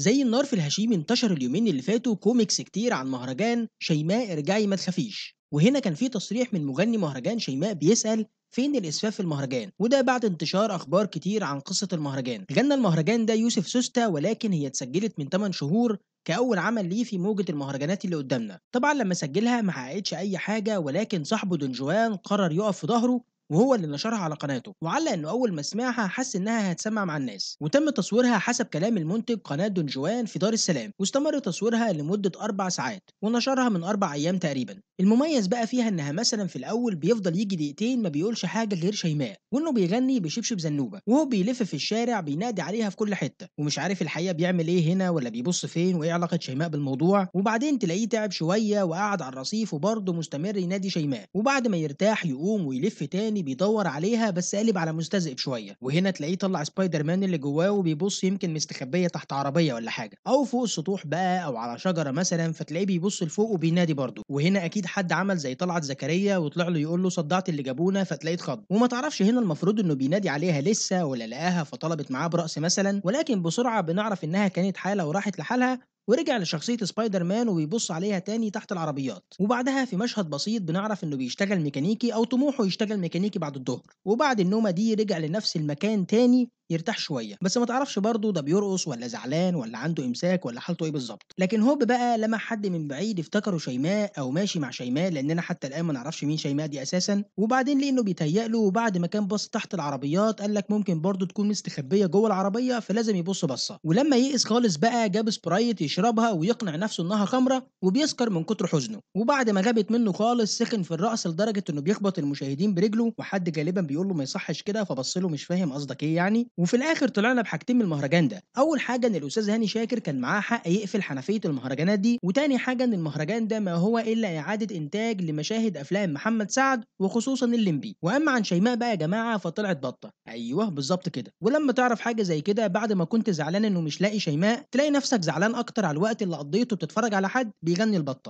زي النار في الهشيم انتشر اليومين اللي فاتوا كوميكس كتير عن مهرجان شيماء ارجعي ما تخافيش وهنا كان في تصريح من مغني مهرجان شيماء بيسأل فين الاسفاف في المهرجان وده بعد انتشار اخبار كتير عن قصه المهرجان غنى المهرجان ده يوسف سوسته ولكن هي اتسجلت من 8 شهور كاول عمل ليه في موجه المهرجانات اللي قدامنا طبعا لما سجلها ما حققتش اي حاجه ولكن صاحبه دون جوان قرر يقف في ظهره وهو اللي نشرها على قناته وعلق انه اول ما سمعها حس انها هتسمع مع الناس وتم تصويرها حسب كلام المنتج قناه دونجوان في دار السلام واستمر تصويرها لمده اربع ساعات ونشرها من اربع ايام تقريبا المميز بقى فيها انها مثلا في الاول بيفضل يجي دقيقتين ما بيقولش حاجه غير شيماء وانه بيغني بشبشب زنوبه وهو بيلف في الشارع بينادي عليها في كل حته ومش عارف الحقيقه بيعمل ايه هنا ولا بيبص فين وايه علاقه شيماء بالموضوع وبعدين تلاقيه تعب شويه وقعد على الرصيف وبرضه مستمر ينادي شيماء وبعد ما يرتاح يقوم ويلف تاني تاني يعني بيدور عليها بس قالب على مستذئب شويه وهنا تلاقيه طلع سبايدر مان اللي جواه وبيبص يمكن مستخبيه تحت عربيه ولا حاجه او فوق السطوح بقى او على شجره مثلا فتلاقيه بيبص لفوق وبينادي برضه وهنا اكيد حد عمل زي طلعت زكريا وطلع له يقول له صدعت اللي جابونا فتلاقيه اتخض وما تعرفش هنا المفروض انه بينادي عليها لسه ولا لقاها فطلبت معاه براس مثلا ولكن بسرعه بنعرف انها كانت حاله وراحت لحالها ورجع لشخصية سبايدر مان وبيبص عليها تاني تحت العربيات وبعدها في مشهد بسيط بنعرف انه بيشتغل ميكانيكي او طموحه يشتغل ميكانيكي بعد الظهر وبعد النومة دي رجع لنفس المكان تاني يرتاح شويه بس ما تعرفش برضه ده بيرقص ولا زعلان ولا عنده امساك ولا حالته ايه بالظبط لكن هوب بقى لما حد من بعيد افتكره شيماء او ماشي مع شيماء لاننا حتى الان ما نعرفش مين شيماء دي اساسا وبعدين لانه بيتهيأ له وبعد ما كان بص تحت العربيات قال لك ممكن برضه تكون مستخبيه جوه العربيه فلازم يبص بصه ولما يئس خالص بقى جاب سبرايت يشربها ويقنع نفسه انها خمره وبيسكر من كتر حزنه وبعد ما غابت منه خالص سخن في الرأس لدرجه انه بيخبط المشاهدين برجله وحد غالبا بيقول له ما يصحش كده فبص له مش فاهم قصدك ايه يعني وفي الاخر طلعنا بحاجتين من المهرجان ده اول حاجه ان الاستاذ هاني شاكر كان معاه حق يقفل حنفيه المهرجانات دي وتاني حاجه ان المهرجان ده ما هو الا اعاده انتاج لمشاهد افلام محمد سعد وخصوصا الليمبي واما عن شيماء بقى يا جماعه فطلعت بطه ايوه بالظبط كده ولما تعرف حاجه زي كده بعد ما كنت زعلان انه مش لاقي شيماء تلاقي نفسك زعلان اكتر على الوقت اللي قضيته بتتفرج على حد بيغني البطه